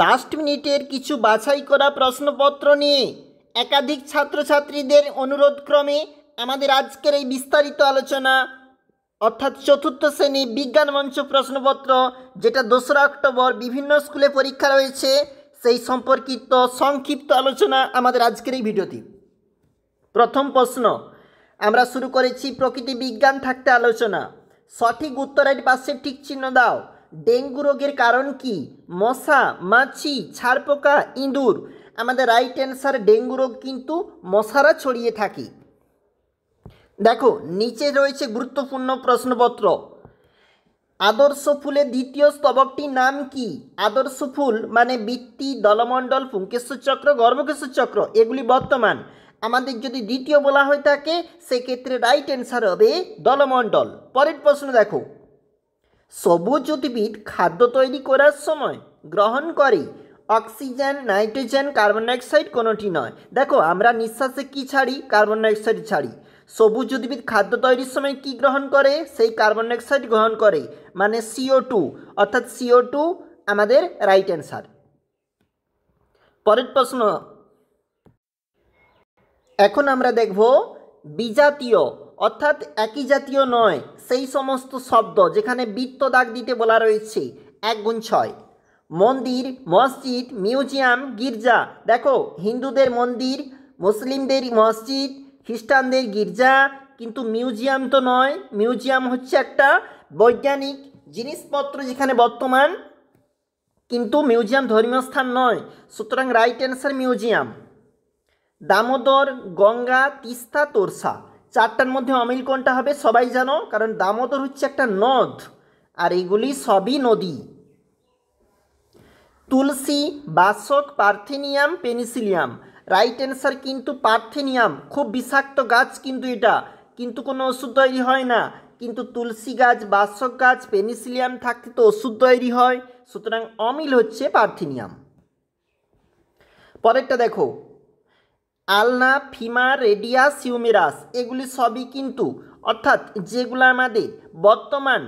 last মিনিটের কিছু বাছাই করা প্রশ্নপত্র নিয়ে একাধিক ছাত্রছাত্রীদের অনুরোধক্রমে আমাদের আজকের এই বিস্তারিত আলোচনা অর্থাৎ চতুর্থ শ্রেণী বিজ্ঞান মঞ্চ প্রশ্নপত্র যেটা দোসরা অক্টোবর বিভিন্ন স্কুলে পরীক্ষা রয়েছে সেই সম্পর্কিত সংক্ষিপ্ত আলোচনা আমাদের আজকের এই ভিডিওটি প্রথম প্রশ্ন আমরা শুরু করেছি প্রকৃতি বিজ্ঞান থাকতে আলোচনা সঠিক উত্তরের পাশে ঠিক চিহ্ন দাও ডেঙ্গু রোগের কারণ কি মশা মাছি ছারপোকা ইঁদুর আমাদের রাইট অ্যান্সার ডেঙ্গু রোগ কিন্তু মশারা ছড়িয়ে থাকে দেখো নিচে রয়েছে গুরুত্বপূর্ণ প্রশ্নপত্র আদর্শ ফুলের দ্বিতীয় স্তবকটির নাম কি আদর্শ ফুল মানে বৃত্তি দলমণ্ডল পুঙ্কেশ্বর চক্র গর্ভকেশ্বর চক্র এগুলি বর্তমান আমাদের যদি দ্বিতীয় বলা হয়ে থাকে সেক্ষেত্রে রাইট অ্যান্সার হবে দলমণ্ডল পরের প্রশ্ন দেখো সবুজ উদ্ভিদ খাদ্য তৈরি করার সময় গ্রহণ করে অক্সিজেন নাইট্রোজেন কার্বন ডাইঅক্সাইড কোনোটি নয় দেখো আমরা নিঃশ্বাসে কি ছাড়ি কার্বন ডাইঅক্সাইড ছাড়ি সবুজ উদ্ভিদ খাদ্য তৈরির সময় কি গ্রহণ করে সেই কার্বন ডাইঅক্সাইড গ্রহণ করে মানে সিও টু অর্থাৎ সিও টু আমাদের রাইট অ্যান্সার পরের প্রশ্ন এখন আমরা দেখব বিজাতীয় অর্থাৎ একই জাতীয় নয় সেই সমস্ত শব্দ যেখানে বৃত্ত দাগ দিতে বলা রয়েছে এক গুণ ছয় মন্দির মসজিদ মিউজিয়াম গির্জা দেখো হিন্দুদের মন্দির মুসলিমদের মসজিদ খ্রিস্টানদের গির্জা কিন্তু মিউজিয়াম তো নয় মিউজিয়াম হচ্ছে একটা বৈজ্ঞানিক জিনিসপত্র যেখানে বর্তমান কিন্তু মিউজিয়াম ধর্মীয় স্থান নয় সুতরাং right answer museum Damodar Ganga Teesta Torsa চারটার মধ্যে অমিল কোনটা হবে সবাই জানো কারণ দামোদর হচ্ছে একটা নদ আর এগুলি সবই নদী তুলসী বাসক পার্থেনিয়াম পেনিসিলিয়াম রাইট অ্যান্সার কিন্তু পার্থেনিয়াম খুব বিষাক্ত গাছ কিন্তু এটা কিন্তু কোনো ওষুধ তৈরি হয় না কিন্তু তুলসী গাছ বাসক গাছ পেনিসিলিয়াম থাকতে তো ওষুধ তৈরি হয় সুতরাং অমিল হচ্ছে পার্থেনিয়াম পরেরটা দেখো আলনা ফিমা রেডিয়াস হিউমেরাস এগুলি সবই কিন্তু অর্থাৎ যেগুলো আমাদের বর্তমান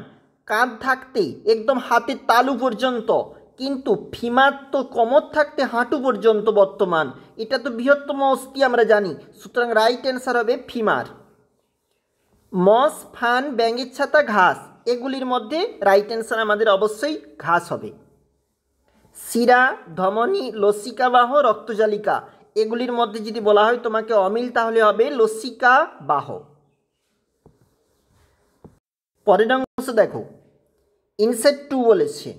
কাঁধ থাকতে একদম হাতের তালু পর্যন্ত কিন্তু ফিমার তো কমর থাকতে হাঁটু পর্যন্ত বর্তমান এটা তো বৃহত্তম অস্থি আমরা জানি সুতরাং রাইট অ্যান্সার হবে ফিমার মস ফান ব্যাঙের ছাতা ঘাস এগুলির মধ্যে রাইট অ্যান্সার আমাদের অবশ্যই ঘাস হবে শিরা ধমনী লসিকাবাহ রক্তজালিকা এগুলির মধ্যে যদি বলা হয় তোমাকে অমিল তাহলে হবে লসিকা বাহ পরের অংশ দেখো ইনসেট টু বলেছে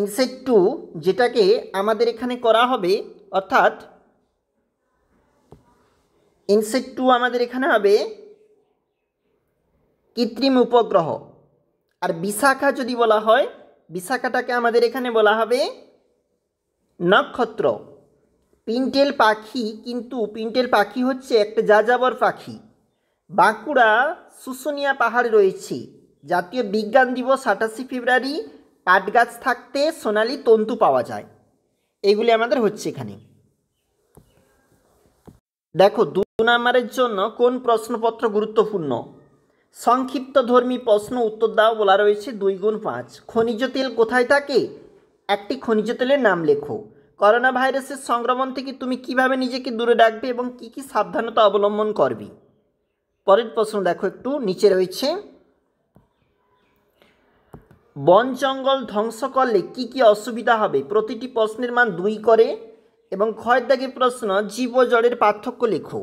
ইনসেট টু যেটাকে আমাদের এখানে করা হবে অর্থাৎ ইনসেট টু আমাদের এখানে হবে কৃত্রিম উপগ্রহ আর বিশাখা যদি বলা হয় বিশাখাটাকে আমাদের এখানে বলা হবে নক্ষত্র পিন্টেল পাখি কিন্তু পিন্টেল পাখি হচ্ছে একটা যাযাবর পাখি বাঁকুড়া শুশুনিয়া পাহাড়ে রয়েছে জাতীয় বিজ্ঞান দিবস আঠাশে ফেব্রুয়ারি পাটগাছ থাকতে সোনালি তন্তু পাওয়া যায় এগুলি আমাদের হচ্ছে এখানে দেখো দু নম্বরের জন্য কোন প্রশ্নপত্র গুরুত্বপূর্ণ সংক্ষিপ্ত ধর্মী প্রশ্ন উত্তর দাও বলা রয়েছে দুই গুণ পাঁচ খনিজ তেল কোথায় থাকে একটি খনিজ তেলের নাম লেখো করোনা ভাইরাসের সংক্রমণ থেকে তুমি কিভাবে নিজেকে দূরে রাখবে এবং কি কি সাবধানতা অবলম্বন করবে পরের প্রশ্ন দেখো একটু নিচে রয়েছে বন জঙ্গল ধ্বংস করলে কি কি অসুবিধা হবে প্রতিটি প্রশ্নের মান দুই করে এবং খয়ের প্রশ্ন জীব জড়ের পার্থক্য লেখো